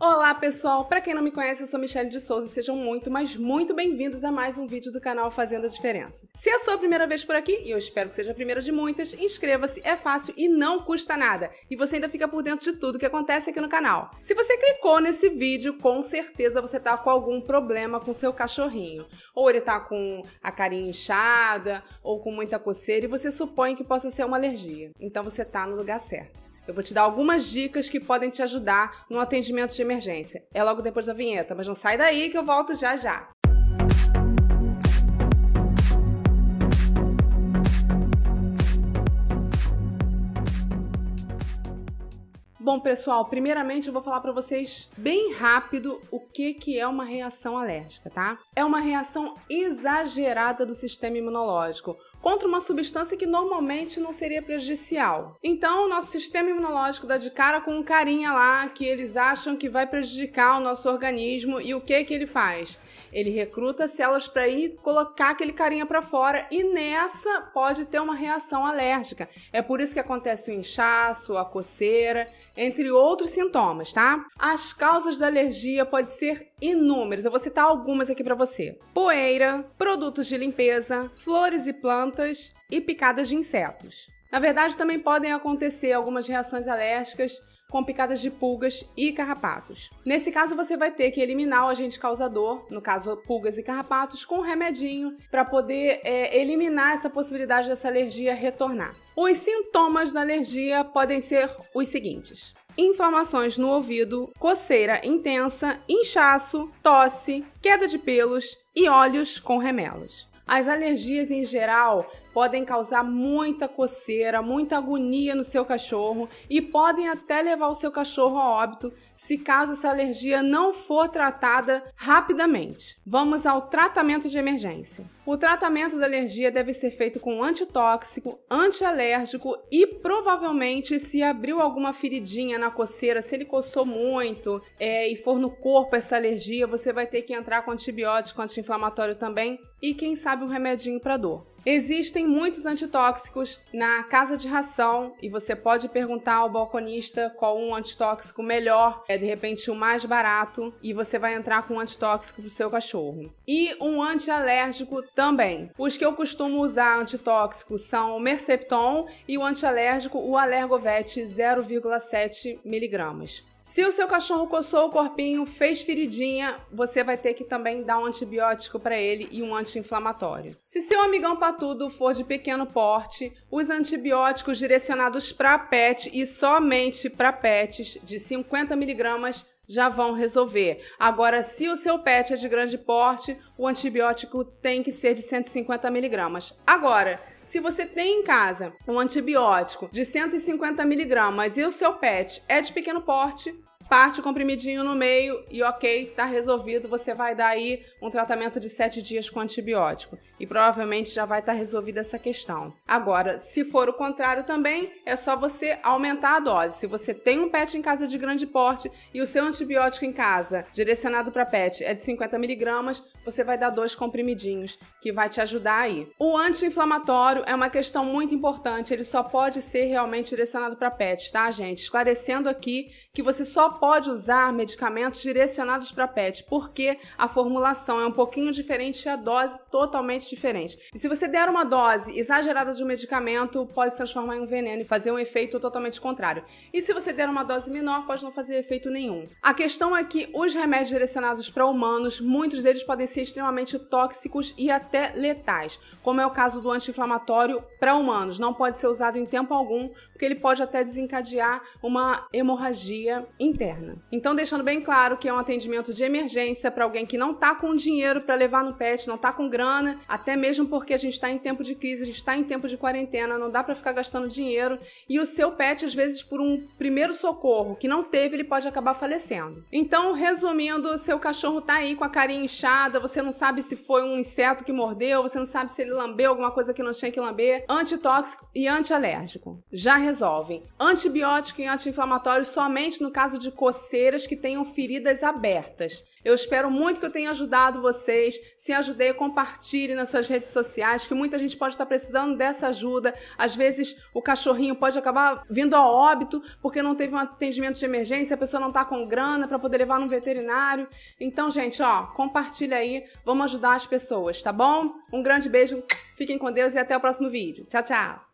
Olá pessoal, para quem não me conhece, eu sou Michelle de Souza e sejam muito, mas muito bem-vindos a mais um vídeo do canal Fazendo a Diferença. Se é a sua primeira vez por aqui, e eu espero que seja a primeira de muitas, inscreva-se, é fácil e não custa nada, e você ainda fica por dentro de tudo que acontece aqui no canal. Se você clicou nesse vídeo, com certeza você tá com algum problema com seu cachorrinho, ou ele tá com a carinha inchada, ou com muita coceira, e você supõe que possa ser uma alergia. Então você tá no lugar certo. Eu vou te dar algumas dicas que podem te ajudar no atendimento de emergência. É logo depois da vinheta, mas não sai daí que eu volto já já. Bom, pessoal, primeiramente eu vou falar para vocês bem rápido o que, que é uma reação alérgica, tá? É uma reação exagerada do sistema imunológico contra uma substância que normalmente não seria prejudicial. Então, o nosso sistema imunológico dá de cara com um carinha lá que eles acham que vai prejudicar o nosso organismo e o que que ele faz? Ele recruta células para ir colocar aquele carinha para fora e nessa pode ter uma reação alérgica. É por isso que acontece o inchaço, a coceira, entre outros sintomas, tá? As causas da alergia podem ser inúmeras. Eu vou citar algumas aqui para você: poeira, produtos de limpeza, flores e plantas e picadas de insetos. Na verdade, também podem acontecer algumas reações alérgicas com picadas de pulgas e carrapatos. Nesse caso, você vai ter que eliminar o agente causador, no caso pulgas e carrapatos, com um remedinho para poder é, eliminar essa possibilidade dessa alergia retornar. Os sintomas da alergia podem ser os seguintes: inflamações no ouvido, coceira intensa, inchaço, tosse, queda de pelos e olhos com remelos. As alergias em geral, podem causar muita coceira, muita agonia no seu cachorro e podem até levar o seu cachorro a óbito se caso essa alergia não for tratada rapidamente. Vamos ao tratamento de emergência. O tratamento da alergia deve ser feito com antitóxico, antialérgico e provavelmente se abriu alguma feridinha na coceira, se ele coçou muito é, e for no corpo essa alergia, você vai ter que entrar com antibiótico anti-inflamatório também e quem sabe um remedinho para dor. Existem muitos antitóxicos na casa de ração e você pode perguntar ao balconista qual um antitóxico melhor, é de repente o mais barato, e você vai entrar com um antitóxico pro seu cachorro. E um antialérgico também. Os que eu costumo usar antitóxico são o Mercepton e o antialérgico o Alergovete 0,7 miligramas. Se o seu cachorro coçou o corpinho, fez feridinha, você vai ter que também dar um antibiótico para ele e um anti-inflamatório. Se seu amigão patudo for de pequeno porte, os antibióticos direcionados para pet e somente para pets de 50 miligramas já vão resolver. Agora, se o seu pet é de grande porte, o antibiótico tem que ser de 150 miligramas. Agora, se você tem em casa um antibiótico de 150 miligramas e o seu pet é de pequeno porte, parte o comprimidinho no meio e ok, tá resolvido. Você vai dar aí um tratamento de 7 dias com antibiótico e provavelmente já vai estar tá resolvida essa questão. Agora, se for o contrário também, é só você aumentar a dose. Se você tem um pet em casa de grande porte e o seu antibiótico em casa, direcionado para pet, é de 50 miligramas, você vai dar dois comprimidinhos que vai te ajudar aí. O anti-inflamatório é uma questão muito importante, ele só pode ser realmente direcionado para pet, tá, gente? Esclarecendo aqui que você só pode usar medicamentos direcionados para PET, porque a formulação é um pouquinho diferente e a dose totalmente diferente. E se você der uma dose exagerada de um medicamento, pode se transformar em um veneno e fazer um efeito totalmente contrário. E se você der uma dose menor, pode não fazer efeito nenhum. A questão é que os remédios direcionados para humanos, muitos deles podem ser extremamente tóxicos e até letais, como é o caso do anti-inflamatório para humanos. Não pode ser usado em tempo algum, porque ele pode até desencadear uma hemorragia interna. Então, deixando bem claro que é um atendimento de emergência para alguém que não está com dinheiro para levar no pet, não está com grana, até mesmo porque a gente está em tempo de crise, a gente está em tempo de quarentena, não dá para ficar gastando dinheiro e o seu pet, às vezes, por um primeiro socorro que não teve, ele pode acabar falecendo. Então, resumindo, seu cachorro tá aí com a carinha inchada, você não sabe se foi um inseto que mordeu, você não sabe se ele lambeu alguma coisa que não tinha que lamber, antitóxico e antialérgico. Já resolvem. Antibiótico e anti-inflamatório somente no caso de coceiras que tenham feridas abertas. Eu espero muito que eu tenha ajudado vocês. Se ajudei, compartilhe nas suas redes sociais, que muita gente pode estar precisando dessa ajuda. Às vezes o cachorrinho pode acabar vindo a óbito porque não teve um atendimento de emergência, a pessoa não está com grana para poder levar num veterinário. Então, gente, ó, compartilha aí, vamos ajudar as pessoas, tá bom? Um grande beijo, fiquem com Deus e até o próximo vídeo. Tchau, tchau!